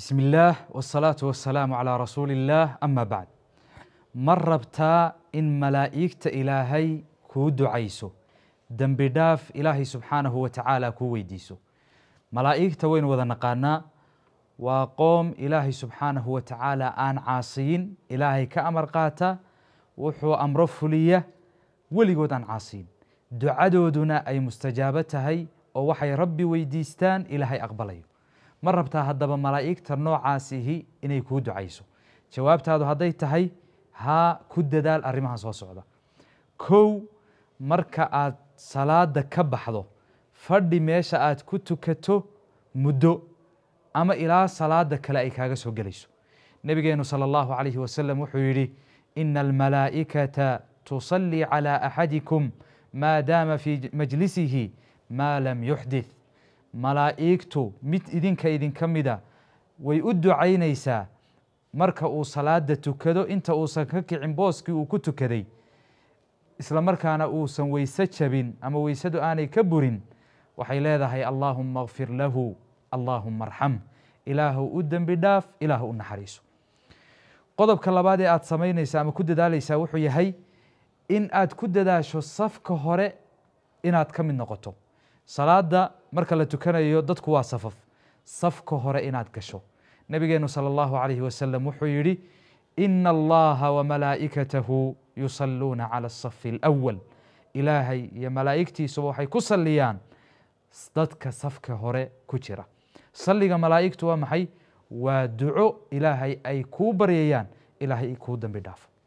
bismi illaah wasalaatu wasalaamu calaa rasuuli illaah ama bacd ma rabtaa in malaa'igta ilaahay kuu ducayso dembi dhaaf ilaahay subxaanahu watacaala kuu weydiiso malaa'igta waynu wada naqaanaa waa qoom ilaahay subxaanahu watacaala aan caasiyin ilaahay ka amar qaata wuxuu amro fuliya weligood aan caasiyin ducadooduna ay mustajaabo tahay oo waxay rabbi weydiistaan ilaahay aqbalayo ma rabtaa haddaba malaa'igta noocaasihi inay kuu ducayso jawaabtaadu hadday tahay haa ku dadaal arrimahan soo socda kow marka aad salaada ka baxdo fadhi meesha aad ku tukato muddo ama ilaa salaada kale ay kaaga soo gelayso nabigeenu sala allahu calayhi wasalam wuxuu yidhi ina almalaa'ikata tusallii calaa axadikum maa daama fii majlisihi maa lam yuxdith malaa'igtu mid idinka idinka mida way u ducaynaysaa marka uu salaada tukado inta uusan ka kicin booskii uu ku tukaday isla markaana uusan weyse jabin ama weysadu aanay ka burin waxay leedahay allaahuma kfir lahu allaahuma arxam ilaahu u dembi dhaaf ilaahu u naxariiso qodobka labaad ee aada samaynaysaa ama ku dadaaleysaa wuxuu yahay in aad ku dadaasho safka hore inaad ka mid noqoto salaada marka la tukanayo dadku waa safaf safka hore inaad gasho nabigeenu sala allahu calayhi wasalam wuxuu yidhi ina allaha wamalaa'ikatahu yusaluuna cala asafi اlأwal ilaahay iyo malaa'igtiisuba waxay ku salliyaan dadka safka hore ku jira salliga malaa'igtu waa maxay waa duco ilaahay ay kuu baryayaan ilaahay kuu dambi dhaafo